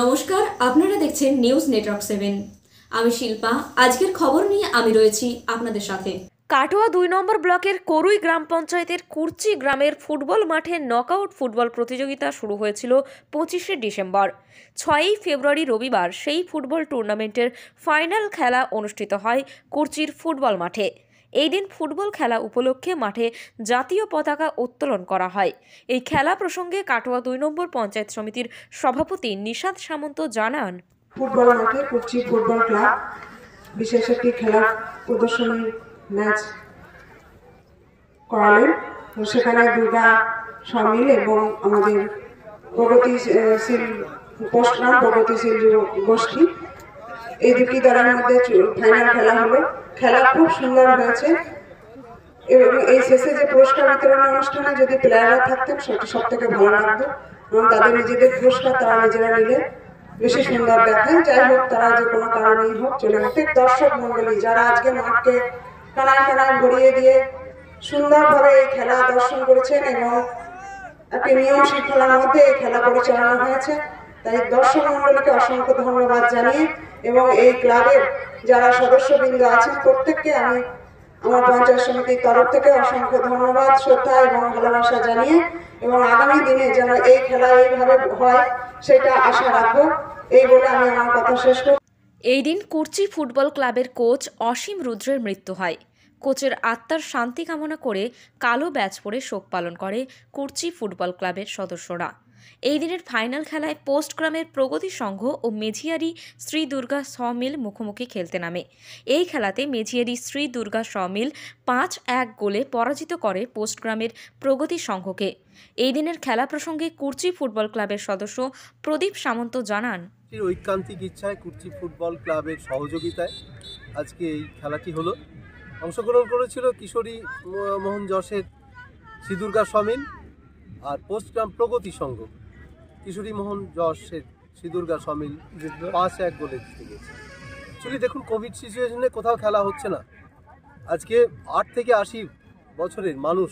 নমস্কার আপনারা দেখছেন নিউজ নেটওয়ার্ক সেভেন আমি শিল্পা আজকের খবর নিয়ে আমি রয়েছি আপনাদের সাথে কাটোয়া দুই নম্বর ব্লকের করুই গ্রাম পঞ্চায়েতের কুর্চি গ্রামের ফুটবল মাঠে নকআউট ফুটবল প্রতিযোগিতা শুরু হয়েছিল পঁচিশে ডিসেম্বর ছয়ই ফেব্রুয়ারি রবিবার সেই ফুটবল টুর্নামেন্টের ফাইনাল খেলা অনুষ্ঠিত হয় কুর্চির ফুটবল মাঠে এই দিন ফুটবল খেলা উপলক্ষে মাঠে জাতীয় পতাকা উত্তোলন করা হয় এই খেলা প্রসঙ্গে কাটোয়া দুই নম্বর পঞ্চায়েত সমিতির সভাপতি নিশাদ সামন্ত জানান ফুটবল মাঠে কুচি ফুটবল ক্লাব বিশেষ একটি খেলা প্রদর্শনী ম্যাচ করালেন সেখানে দুর্গা সামিল এবং আমাদের প্রগতিশীল পোস্টার প্রগতিশীল গোষ্ঠী এই দুটি দলের মধ্যে ফাইনাল খেলা হবে খেলা খুব সুন্দর হয়েছে এবং এই শেষে যে পুরস্কার বিতরণ অনুষ্ঠানে যদি প্লেয়াররা থাকতেন সেটি সব থেকে ভালো লাগতো এবং তাদের নিজেদের পুরস্কার তারা নিজেরা নিলে বেশি সুন্দর দেখেন যাই হোক তারা যে কোনো কারণেই হোক চলে গেছে দর্শক মন্ডলী যারা আজকে মাঠকে কানায় কানায় ভরিয়ে দিয়ে সুন্দরভাবে এই খেলা দর্শন করেছেন এবং একটি নিয়ম শৃঙ্খলার মধ্যে এই খেলা পরিচালনা হয়েছে তাই দর্শক মন্ডলীকে অসংখ্য ধন্যবাদ জানিয়ে এবং এই ক্লাবের যারা সদস্যবৃন্দ আছেন প্রত্যেককে আমি আমার পঞ্চায়েত সমিতির তরফ থেকে অসংখ্য ধন্যবাদ শ্রদ্ধা এবং ভালোবাসা জানিয়ে এবং আগামী দিনে যেন এই খেলা এইভাবে হয় সেটা আশা রাখবো এই বলে আমি আমার কথা শেষ করব এই দিন কুর্চি ফুটবল ক্লাবের কোচ অসীম রুদ্রের মৃত্যু হয় কোচের আত্মার শান্তি কামনা করে কালো ব্যাচ পরে শোক পালন করে কুর্চি ফুটবল ক্লাবের সদস্যরা এই দিনের ফাইনাল খেলায় পোস্টগ্রামের প্রগতি সংঘ ও মেঝিয়ারি শ্রী দুর্গা সমিল মুখোমুখি খেলতে নামে এই খেলাতে মেঝিয়ারি শ্রী দুর্গা সমিল পাঁচ এক গোলে পরাজিত করে পোস্টগ্রামের প্রগতি সংঘকে এই দিনের খেলা প্রসঙ্গে কুর্চি ফুটবল ক্লাবের সদস্য প্রদীপ সামন্ত জানান ঐকান্তিক ইচ্ছায় কুর্চি ফুটবল ক্লাবের সহযোগিতায় আজকে এই খেলাটি হলো অংশগ্রহণ করেছিল কিশোরী মোহন যশের দুর্গা সমিল আর পোস্টগ্রাম প্রগতি সংঘ কিশোরী মোহন যশ সিদুর্গা সমিল পাঁচ এক গোলে জিতে গেছে অ্যাকচুয়ালি দেখুন কোভিড সিচুয়েশনে কোথাও খেলা হচ্ছে না আজকে আট থেকে আশি বছরের মানুষ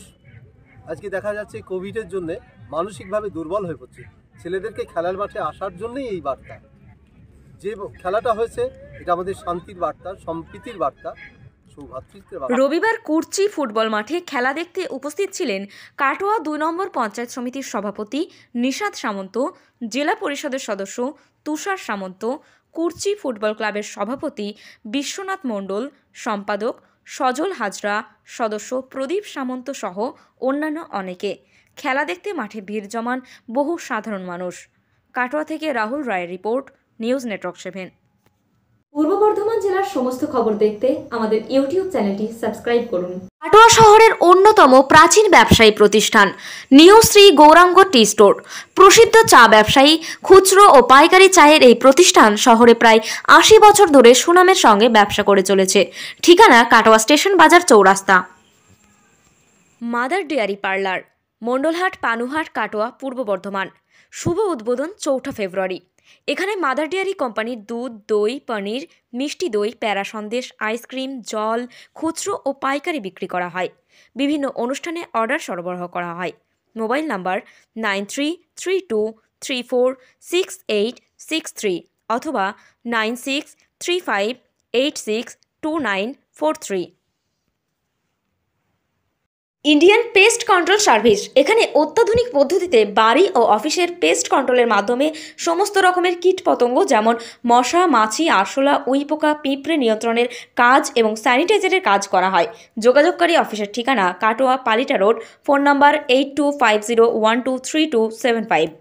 আজকে দেখা যাচ্ছে কোভিডের জন্যে মানসিকভাবে দুর্বল হয়ে পড়ছে ছেলেদেরকে খেলার মাঠে আসার জন্যই এই বার্তা যে খেলাটা হয়েছে এটা আমাদের শান্তির বার্তা সম্প্রীতির বার্তা রবিবার কুর্চি ফুটবল মাঠে খেলা দেখতে উপস্থিত ছিলেন কাটোয়া দুই নম্বর পঞ্চায়েত সমিতির সভাপতি নিষাদ সামন্ত জেলা পরিষদের সদস্য তুষার সামন্ত কুর্চি ফুটবল ক্লাবের সভাপতি বিশ্বনাথ মণ্ডল সম্পাদক সজল হাজরা সদস্য প্রদীপ সামন্ত সহ অন্যান্য অনেকে খেলা দেখতে মাঠে ভিড় জমান বহু সাধারণ মানুষ কাটোয়া থেকে রাহুল রায়ের রিপোর্ট নিউজ নেটওয়ার্ক সেভেন পূর্ব বর্ধমান জেলার সমস্ত খবর দেখতে আমাদের ইউটিউব চ্যানেলটি সাবস্ক্রাইব করুন কাটোয়া শহরের অন্যতম প্রাচীন ব্যবসায়ী প্রতিষ্ঠান new Shri Gauranga tea store প্রসিদ্ধ চা ব্যবসায়ী খুচরো ও পাইকারি চায়ের এই প্রতিষ্ঠান শহরে প্রায় আশি বছর ধরে সুনামের সঙ্গে ব্যবসা করে চলেছে ঠিকানা কাটোয়া স্টেশন বাজার চৌরাস্তা mother dairy parlour Mandalhat Panuhat Katwa Purba Bardhaman শুভ উদ্বোধন চৌঠা ফেব্রুয়ারি এখানে মাদার ডেয়ারি কোম্পানির দুধ দই পনির মিষ্টি দই প্যারা সন্দেশ আইসক্রিম জল খুচরো ও পাইকারি বিক্রি করা হয় বিভিন্ন অনুষ্ঠানে অর্ডার সরবরাহ করা হয় mobile number nine three three two three four six eight six three অথবা nine six three five eight six two nine four three Indian pest control service এখানে অত্যাধুনিক পদ্ধতিতে বাড়ি ও অফিসের পেস্ট কন্ট্রোলের মাধ্যমে সমস্ত রকমের কীটপতঙ্গ যেমন মশা মাছি আরশোলা উইপোকা পিঁপড়ে নিয়ন্ত্রণের কাজ এবং স্যানিটাইজারের কাজ করা হয় যোগাযোগকারী অফিসের ঠিকানা Katwa Palita road phone number eight two five zero one two three two seven five